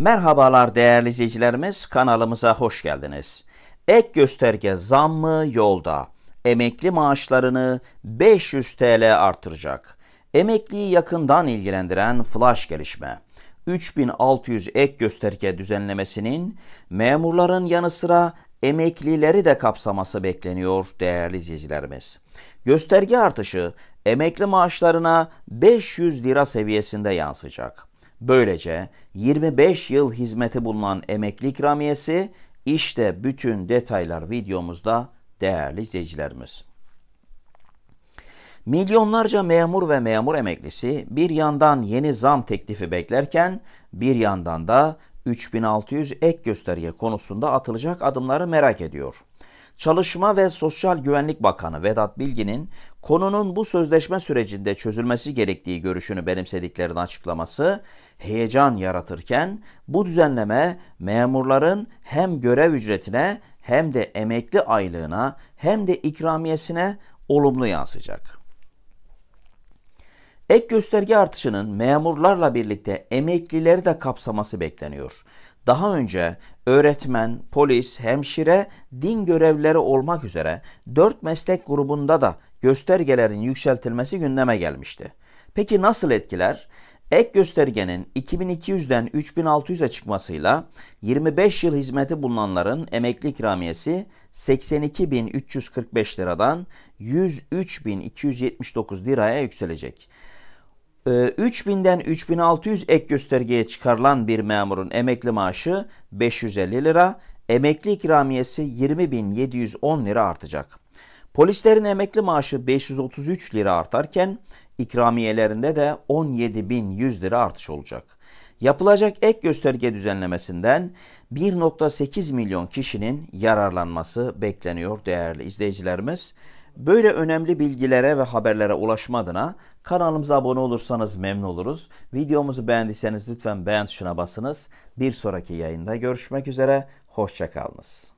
Merhabalar değerli izleyicilerimiz, kanalımıza hoş geldiniz. Ek gösterge zammı yolda. Emekli maaşlarını 500 TL artıracak. Emekliyi yakından ilgilendiren flash gelişme. 3600 ek gösterge düzenlemesinin memurların yanı sıra emeklileri de kapsaması bekleniyor değerli izleyicilerimiz. Gösterge artışı emekli maaşlarına 500 lira seviyesinde yansıyacak. Böylece 25 yıl hizmete bulunan emekli ikramiyesi işte bütün detaylar videomuzda değerli izleyicilerimiz. Milyonlarca memur ve memur emeklisi bir yandan yeni zam teklifi beklerken bir yandan da 3600 ek gösterge konusunda atılacak adımları merak ediyor. Çalışma ve Sosyal Güvenlik Bakanı Vedat Bilgin'in konunun bu sözleşme sürecinde çözülmesi gerektiği görüşünü benimsediklerini açıklaması heyecan yaratırken bu düzenleme memurların hem görev ücretine hem de emekli aylığına hem de ikramiyesine olumlu yansıyacak. Ek gösterge artışının memurlarla birlikte emeklileri de kapsaması bekleniyor daha önce öğretmen, polis, hemşire, din görevlileri olmak üzere dört meslek grubunda da göstergelerin yükseltilmesi gündeme gelmişti. Peki nasıl etkiler? Ek göstergenin 2200'den 3600'e çıkmasıyla 25 yıl hizmeti bulunanların emekli ikramiyesi 82.345 liradan 103.279 liraya yükselecek. 3000'den ee, 3600 ek göstergeye çıkarılan bir memurun emekli maaşı 550 lira, emekli ikramiyesi 20.710 lira artacak. Polislerin emekli maaşı 533 lira artarken ikramiyelerinde de 17.100 lira artış olacak. Yapılacak ek gösterge düzenlemesinden 1.8 milyon kişinin yararlanması bekleniyor değerli izleyicilerimiz. Böyle önemli bilgilere ve haberlere ulaşma kanalımıza abone olursanız memnun oluruz. Videomuzu beğendiyseniz lütfen beğen tuşuna basınız. Bir sonraki yayında görüşmek üzere, hoşçakalınız.